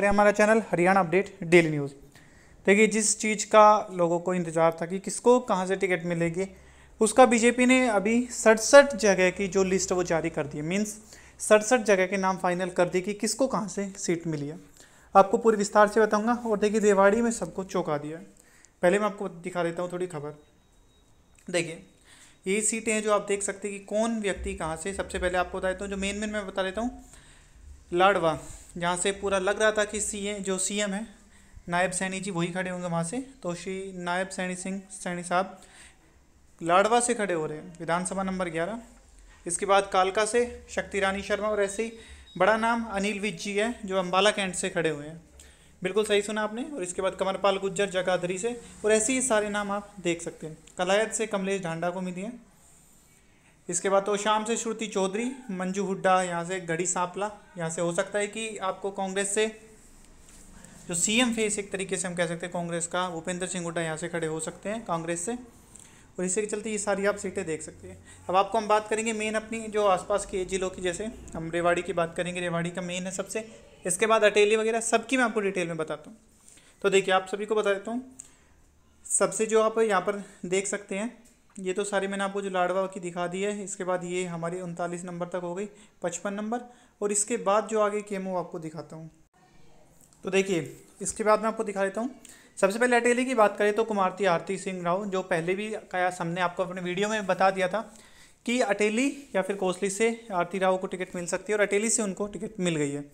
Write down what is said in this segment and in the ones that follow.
देख रहे हैं हमारा channel Haryana update daily news देखिए जिस चीज़ का लोगों को इंतज़ार था कि किसको कहाँ से टिकट मिलेगी उसका बीजेपी ने अभी सड़सठ जगह की जो लिस्ट वो जारी कर दी है मीन्स सड़सठ जगह के नाम फाइनल कर दी कि किसको कहाँ से सीट मिली है आपको पूरी विस्तार से बताऊंगा और देखिए रेवाड़ी में सबको चौंका दिया पहले मैं आपको दिखा देता हूँ थोड़ी खबर देखिए ये सीटें हैं जो आप देख सकते हैं कि कौन व्यक्ति कहाँ से सबसे पहले आपको बता देता हूँ जो मेन मेन मैं बता देता हूँ लाडवा जहाँ से पूरा लग रहा था कि सी जो सी है नायब सैनी जी वही खड़े होंगे वहाँ से तो श्री नायब सैनी सिंह सैनी साहब लाडवा से खड़े हो रहे हैं विधानसभा नंबर ग्यारह इसके बाद कालका से शक्ति रानी शर्मा और ऐसे ही बड़ा नाम अनिल विज जी है जो अम्बाला कैंट से खड़े हुए हैं बिल्कुल सही सुना आपने और इसके बाद कमरपाल गुज्जर जगाधरी से और ऐसे ही सारे नाम आप देख सकते हैं कलायत से कमलेश ढांडा को मिली है इसके बाद तो शाम से श्रुति चौधरी मंजू हुड्डा यहाँ से घड़ी सांपला यहाँ से हो सकता है कि आपको कांग्रेस से जो सीएम फेस एक तरीके से हम कह सकते हैं कांग्रेस का भूपेंद्र सिंह हुड्डा यहाँ से खड़े हो सकते हैं कांग्रेस से और इसी के चलते ये सारी आप सीटें देख सकते हैं अब आपको हम बात करेंगे मेन अपनी जो आसपास के जिलों की जैसे हम रेवाड़ी की बात करेंगे रेवाड़ी का मेन है सबसे इसके बाद अटेली वगैरह सबकी मैं आपको डिटेल में बताता हूँ तो देखिए आप सभी को बता देता हूँ सबसे जो आप यहाँ पर देख सकते हैं ये तो सारी मैंने आपको जो लाडवा की दिखा दी है इसके बाद ये हमारी उनतालीस नंबर तक हो गई पचपन नंबर और इसके बाद जो आगे केमो आपको दिखाता हूँ तो देखिए इसके बाद मैं आपको दिखा देता हूँ सबसे पहले अटेली की बात करें तो कुमारती आरती सिंह राव जो पहले भी कया हमने आपको अपने वीडियो में बता दिया था कि अटेली या फिर कोसली से आरती राव को टिकट मिल सकती है और अटेली से उनको टिकट मिल गई है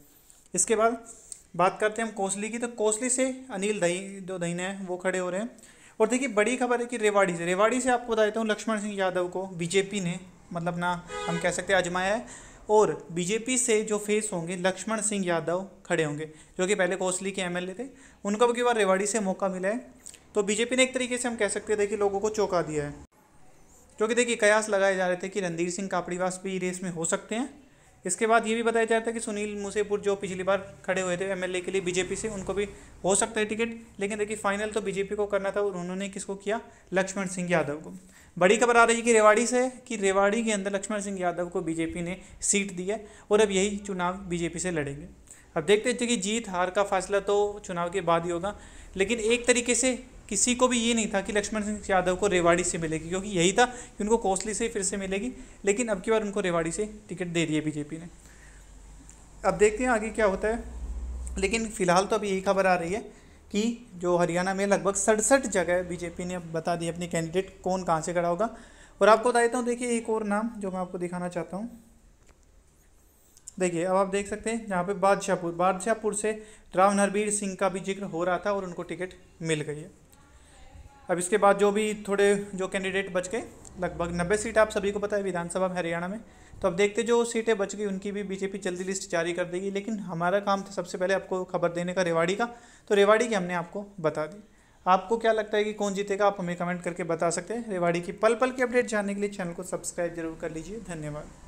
इसके बाद बात करते हैं हम कोसली की तो कोसली से अनिल दही जो दहीन हैं वो खड़े हो रहे हैं और देखिए बड़ी खबर है कि रेवाड़ी से रेवाड़ी से आपको बता देता हूँ लक्ष्मण सिंह यादव को बीजेपी ने मतलब ना हम कह सकते हैं आजमाया है और बीजेपी से जो फेस होंगे लक्ष्मण सिंह यादव खड़े होंगे जो कि पहले कोसली के एमएलए थे उनको भी बार रेवाड़ी से मौका मिला है तो बीजेपी ने एक तरीके से हम कह सकते हैं देखिए लोगों को चौंका दिया है क्योंकि देखिए कयास लगाए जा रहे थे कि रणधीर सिंह कापड़ीवास भी रेस में हो सकते हैं इसके बाद ये भी बताया जाता है कि सुनील मुसेपुर जो पिछली बार खड़े हुए थे एमएलए के लिए बीजेपी से उनको भी हो सकता है टिकट लेकिन देखिए फाइनल तो बीजेपी को करना था और उन्होंने किसको किया लक्ष्मण सिंह यादव को बड़ी खबर आ रही है कि रेवाड़ी से कि रेवाड़ी के अंदर लक्ष्मण सिंह यादव को बीजेपी ने सीट दी है और अब यही चुनाव बीजेपी से लड़ेंगे अब देखते थे कि जीत हार का फैसला तो चुनाव के बाद ही होगा लेकिन एक तरीके से किसी को भी ये नहीं था कि लक्ष्मण सिंह यादव को रेवाड़ी से मिलेगी क्योंकि यही था कि उनको कोसली से फिर से मिलेगी लेकिन अब की बार उनको रेवाड़ी से टिकट दे रही है बीजेपी ने अब देखते हैं आगे क्या होता है लेकिन फिलहाल तो अभी यही खबर आ रही है कि जो हरियाणा में लगभग सड़सठ जगह बीजेपी ने बता दी अपने कैंडिडेट कौन कहाँ से खड़ा होगा और आपको बता देता हूँ देखिए एक और नाम जो मैं आपको दिखाना चाहता हूँ देखिए अब आप देख सकते हैं यहाँ पे बादशाहपुर बादशाहपुर से राव नरबीर सिंह का भी जिक्र हो रहा था और उनको टिकट मिल गई है अब इसके बाद जो भी थोड़े जो कैंडिडेट बच गए लगभग नब्बे सीट आप सभी को पता है विधानसभा में हरियाणा में तो अब देखते जो सीटें बच गई उनकी भी बीजेपी जल्दी लिस्ट जारी कर देगी लेकिन हमारा काम था सबसे पहले आपको खबर देने का रेवाड़ी का तो रेवाड़ी की हमने आपको बता दी आपको क्या लगता है कि कौन जीतेगा आप हमें कमेंट करके बता सकते हैं रेवाड़ी की पल पल की अपडेट जानने के लिए चैनल को सब्सक्राइब जरूर कर लीजिए धन्यवाद